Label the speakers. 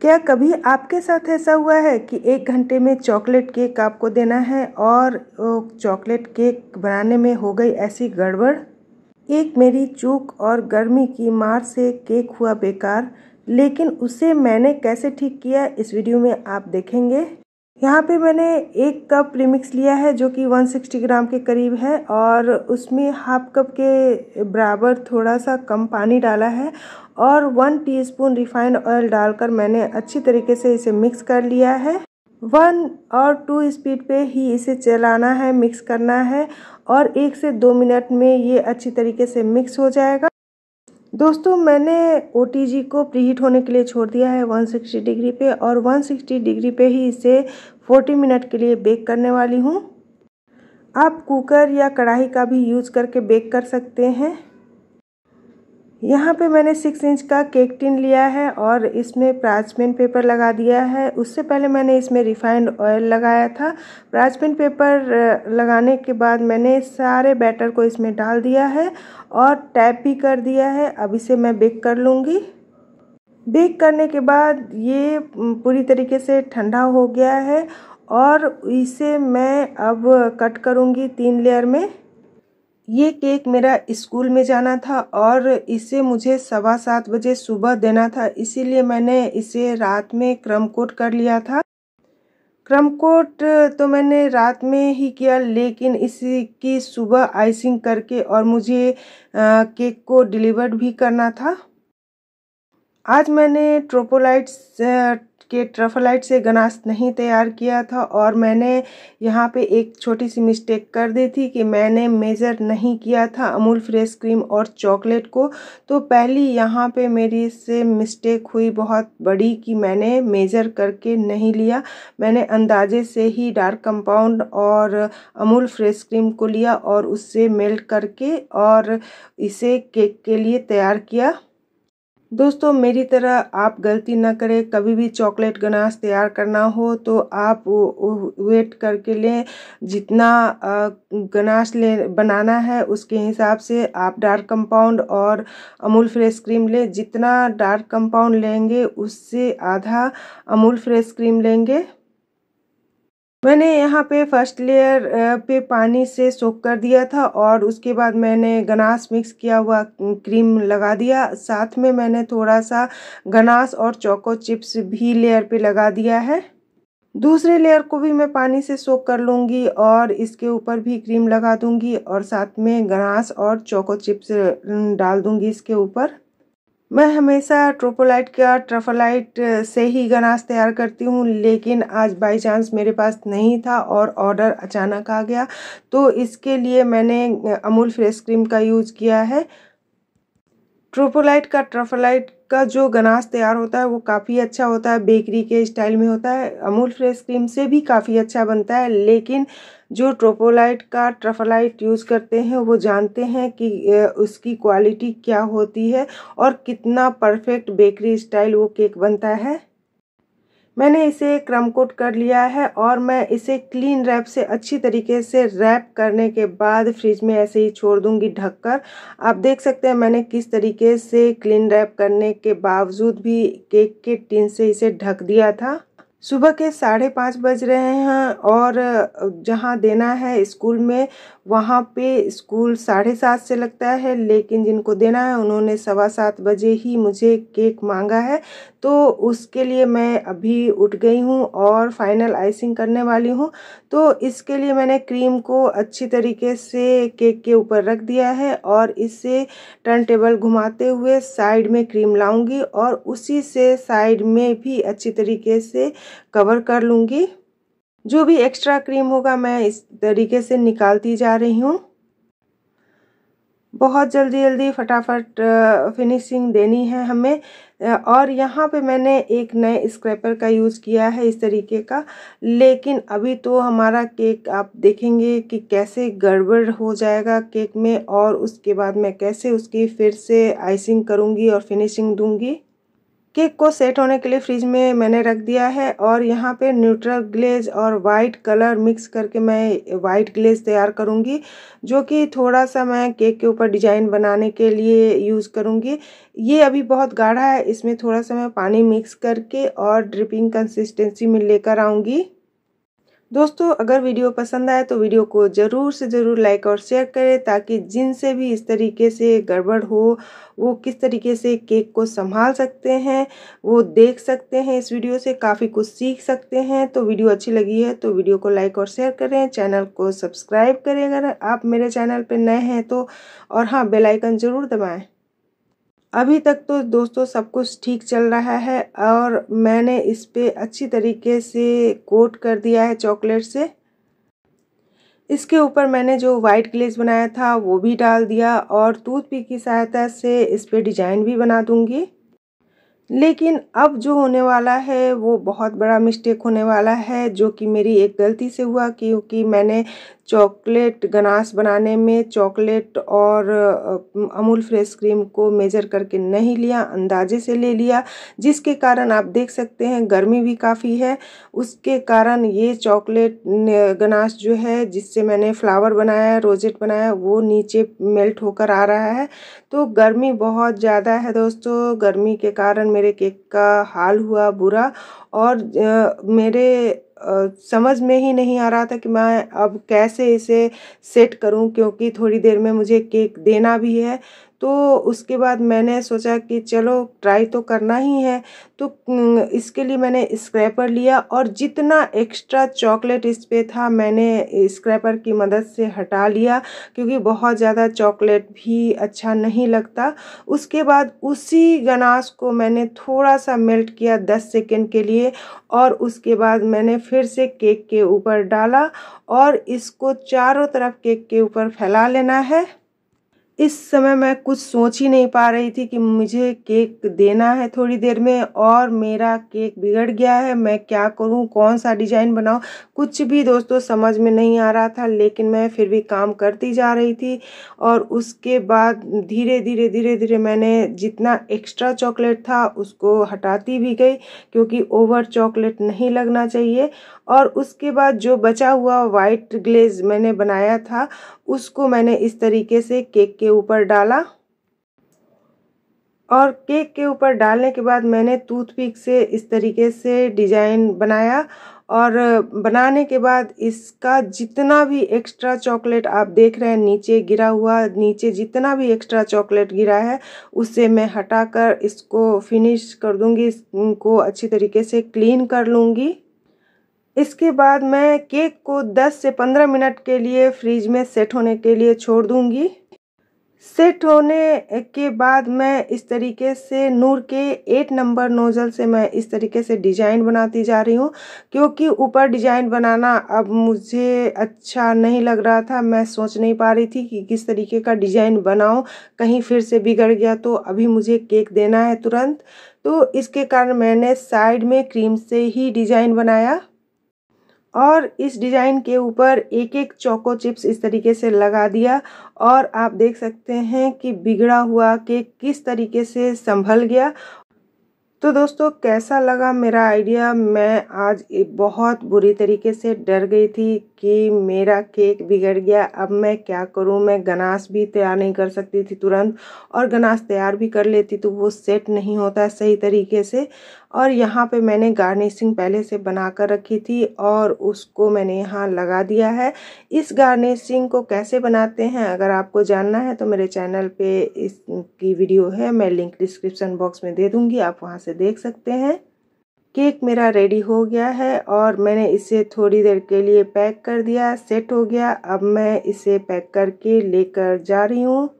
Speaker 1: क्या कभी आपके साथ ऐसा हुआ है कि एक घंटे में चॉकलेट केक आपको देना है और चॉकलेट केक बनाने में हो गई ऐसी गड़बड़ एक मेरी चूक और गर्मी की मार से केक हुआ बेकार लेकिन उसे मैंने कैसे ठीक किया इस वीडियो में आप देखेंगे यहाँ पे मैंने एक कप प्रीमिक्स लिया है जो कि 160 ग्राम के करीब है और उसमें हाफ कप के बराबर थोड़ा सा कम पानी डाला है और वन टीस्पून रिफाइंड ऑयल डालकर मैंने अच्छी तरीके से इसे मिक्स कर लिया है वन और टू स्पीड पे ही इसे चलाना है मिक्स करना है और एक से दो मिनट में ये अच्छी तरीके से मिक्स हो जाएगा दोस्तों मैंने ओ को प्रीहीट होने के लिए छोड़ दिया है 160 डिग्री पे और 160 डिग्री पे ही इसे 40 मिनट के लिए बेक करने वाली हूँ आप कुकर या कढ़ाई का भी यूज़ करके बेक कर सकते हैं यहाँ पे मैंने सिक्स इंच का केक टिन लिया है और इसमें प्राचमेंट पेपर लगा दिया है उससे पहले मैंने इसमें रिफाइंड ऑयल लगाया था प्राचमेंट पेपर लगाने के बाद मैंने सारे बैटर को इसमें डाल दिया है और टैप भी कर दिया है अब इसे मैं बेक कर लूँगी बेक करने के बाद ये पूरी तरीके से ठंडा हो गया है और इसे मैं अब कट करूँगी तीन लेयर में ये केक मेरा स्कूल में जाना था और इसे मुझे सवा सात बजे सुबह देना था इसीलिए मैंने इसे रात में क्रम कोट कर लिया था क्रम कोट तो मैंने रात में ही किया लेकिन इसकी सुबह आइसिंग करके और मुझे केक को डिलीवर भी करना था आज मैंने ट्रोपोलाइट्स के ट्रफलाइट से गनाश नहीं तैयार किया था और मैंने यहाँ पे एक छोटी सी मिस्टेक कर दी थी कि मैंने मेज़र नहीं किया था अमूल फ्रेश क्रीम और चॉकलेट को तो पहली यहाँ पे मेरी से मिस्टेक हुई बहुत बड़ी कि मैंने मेज़र करके नहीं लिया मैंने अंदाजे से ही डार्क कंपाउंड और अमूल फ्रेश क्रीम को लिया और उससे मेल्ट करके और इसे केक के लिए तैयार किया दोस्तों मेरी तरह आप गलती ना करें कभी भी चॉकलेट गनाश तैयार करना हो तो आप वेट करके लें जितना गनाश ले बनाना है उसके हिसाब से आप डार्क कंपाउंड और अमूल फ्रेश क्रीम लें जितना डार्क कंपाउंड लेंगे उससे आधा अमूल फ्रेश क्रीम लेंगे मैंने यहाँ पे फर्स्ट लेयर पे पानी से सोख कर दिया था और उसके बाद मैंने गनास मिक्स किया हुआ क्रीम लगा दिया साथ में मैंने थोड़ा सा गनास और चोको चिप्स भी लेयर पे लगा दिया है दूसरे लेयर को भी मैं पानी से सोख कर लूँगी और इसके ऊपर भी क्रीम लगा दूँगी और साथ में गनास और चोको चिप्स डाल दूँगी इसके ऊपर मैं हमेशा ट्रोपोलाइट का ट्रफलाइट से ही गनाश तैयार करती हूँ लेकिन आज बाय चांस मेरे पास नहीं था और ऑर्डर अचानक आ गया तो इसके लिए मैंने अमूल फ्रेश क्रीम का यूज़ किया है ट्रोपोलाइट का ट्रफलाइट का जो गनाश तैयार होता है वो काफ़ी अच्छा होता है बेकरी के स्टाइल में होता है अमूल फ्रेश क्रीम से भी काफ़ी अच्छा बनता है लेकिन जो ट्रोपोलाइट का ट्रफलाइट यूज़ करते हैं वो जानते हैं कि उसकी क्वालिटी क्या होती है और कितना परफेक्ट बेकरी स्टाइल वो केक बनता है मैंने इसे क्रम कोट कर लिया है और मैं इसे क्लीन रैप से अच्छी तरीके से रैप करने के बाद फ्रिज में ऐसे ही छोड़ दूंगी ढककर आप देख सकते हैं मैंने किस तरीके से क्लीन रैप करने के बावजूद भी केक के टिन से इसे ढक दिया था सुबह के साढ़े पाँच बज रहे हैं और जहाँ देना है स्कूल में वहाँ पे स्कूल साढ़े सात से लगता है लेकिन जिनको देना है उन्होंने सवा सात बजे ही मुझे केक मांगा है तो उसके लिए मैं अभी उठ गई हूँ और फाइनल आइसिंग करने वाली हूँ तो इसके लिए मैंने क्रीम को अच्छी तरीके से केक के ऊपर रख दिया है और इसे टर्न टेबल घुमाते हुए साइड में क्रीम लाऊँगी और उसी से साइड में भी अच्छी तरीके से कवर कर लूँगी जो भी एक्स्ट्रा क्रीम होगा मैं इस तरीके से निकालती जा रही हूँ बहुत जल्दी जल्दी फटाफट फिनिशिंग देनी है हमें और यहाँ पे मैंने एक नए स्क्रैपर का यूज़ किया है इस तरीके का लेकिन अभी तो हमारा केक आप देखेंगे कि कैसे गड़बड़ हो जाएगा केक में और उसके बाद मैं कैसे उसकी फिर से आइसिंग करूँगी और फिनिशिंग दूँगी केक को सेट होने के लिए फ्रिज में मैंने रख दिया है और यहाँ पे न्यूट्रल ग्लेज और वाइट कलर मिक्स करके मैं वाइट ग्लेज तैयार करूँगी जो कि थोड़ा सा मैं केक के ऊपर डिजाइन बनाने के लिए यूज़ करूँगी ये अभी बहुत गाढ़ा है इसमें थोड़ा सा मैं पानी मिक्स करके और ड्रिपिंग कंसिस्टेंसी में लेकर आऊँगी दोस्तों अगर वीडियो पसंद आए तो वीडियो को ज़रूर से ज़रूर लाइक और शेयर करें ताकि जिनसे भी इस तरीके से गड़बड़ हो वो किस तरीके से केक को संभाल सकते हैं वो देख सकते हैं इस वीडियो से काफ़ी कुछ सीख सकते हैं तो वीडियो अच्छी लगी है तो वीडियो को लाइक और शेयर करें चैनल को सब्सक्राइब करें अगर आप मेरे चैनल पर नए हैं तो और हाँ बेलाइकन ज़रूर दबाएँ अभी तक तो दोस्तों सब कुछ ठीक चल रहा है और मैंने इस पर अच्छी तरीके से कोट कर दिया है चॉकलेट से इसके ऊपर मैंने जो वाइट ग्लेज बनाया था वो भी डाल दिया और टूथपिक की सहायता से इस पर डिजाइन भी बना दूंगी लेकिन अब जो होने वाला है वो बहुत बड़ा मिस्टेक होने वाला है जो कि मेरी एक गलती से हुआ क्योंकि मैंने चॉकलेट गनास बनाने में चॉकलेट और अमूल फ्रेश क्रीम को मेज़र करके नहीं लिया अंदाजे से ले लिया जिसके कारण आप देख सकते हैं गर्मी भी काफ़ी है उसके कारण ये चॉकलेट गनाश जो है जिससे मैंने फ्लावर बनाया रोजेट बनाया वो नीचे मेल्ट होकर आ रहा है तो गर्मी बहुत ज़्यादा है दोस्तों गर्मी के कारण मेरे केक का हाल हुआ बुरा और मेरे समझ में ही नहीं आ रहा था कि मैं अब कैसे इसे सेट करूं क्योंकि थोड़ी देर में मुझे केक देना भी है तो उसके बाद मैंने सोचा कि चलो ट्राई तो करना ही है तो इसके लिए मैंने स्क्रैपर लिया और जितना एक्स्ट्रा चॉकलेट इस पर था मैंने स्क्रैपर की मदद से हटा लिया क्योंकि बहुत ज़्यादा चॉकलेट भी अच्छा नहीं लगता उसके बाद उसी गनास को मैंने थोड़ा सा मेल्ट किया दस सेकेंड के लिए और उसके बाद मैंने फिर से केक के ऊपर डाला और इसको चारों तरफ केक के ऊपर फैला लेना है इस समय मैं कुछ सोच ही नहीं पा रही थी कि मुझे केक देना है थोड़ी देर में और मेरा केक बिगड़ गया है मैं क्या करूं कौन सा डिज़ाइन बनाऊं कुछ भी दोस्तों समझ में नहीं आ रहा था लेकिन मैं फिर भी काम करती जा रही थी और उसके बाद धीरे धीरे धीरे धीरे मैंने जितना एक्स्ट्रा चॉकलेट था उसको हटाती भी गई क्योंकि ओवर चॉकलेट नहीं लगना चाहिए और उसके बाद जो बचा हुआ वाइट ग्लेज मैंने बनाया था उसको मैंने इस तरीके से केक के ऊपर डाला और केक के ऊपर डालने के बाद मैंने टूथपिक से इस तरीके से डिज़ाइन बनाया और बनाने के बाद इसका जितना भी एक्स्ट्रा चॉकलेट आप देख रहे हैं नीचे गिरा हुआ नीचे जितना भी एक्स्ट्रा चॉकलेट गिरा है उससे मैं हटाकर इसको फिनिश कर दूंगी इसको अच्छी तरीके से क्लीन कर लूँगी इसके बाद मैं केक को 10 से 15 मिनट के लिए फ्रिज में सेट होने के लिए छोड़ दूँगी सेट होने के बाद मैं इस तरीके से नूर के एट नंबर नोज़ल से मैं इस तरीके से डिजाइन बनाती जा रही हूँ क्योंकि ऊपर डिजाइन बनाना अब मुझे अच्छा नहीं लग रहा था मैं सोच नहीं पा रही थी कि किस तरीके का डिजाइन बनाऊँ कहीं फिर से बिगड़ गया तो अभी मुझे केक देना है तुरंत तो इसके कारण मैंने साइड में क्रीम से ही डिजाइन बनाया और इस डिजाइन के ऊपर एक एक चौको चिप्स इस तरीके से लगा दिया और आप देख सकते हैं कि बिगड़ा हुआ केक किस तरीके से संभल गया तो दोस्तों कैसा लगा मेरा आइडिया मैं आज बहुत बुरी तरीके से डर गई थी कि मेरा केक बिगड़ गया अब मैं क्या करूं मैं गनास भी तैयार नहीं कर सकती थी तुरंत और गनास तैयार भी कर लेती तो वो सेट नहीं होता सही तरीके से और यहाँ पे मैंने गार्निशिंग पहले से बना कर रखी थी और उसको मैंने यहाँ लगा दिया है इस गार्निशिंग को कैसे बनाते हैं अगर आपको जानना है तो मेरे चैनल पे इसकी वीडियो है मैं लिंक डिस्क्रिप्शन बॉक्स में दे दूँगी आप वहाँ से देख सकते हैं केक मेरा रेडी हो गया है और मैंने इसे थोड़ी देर के लिए पैक कर दिया सेट हो गया अब मैं इसे पैक करके लेकर जा रही हूँ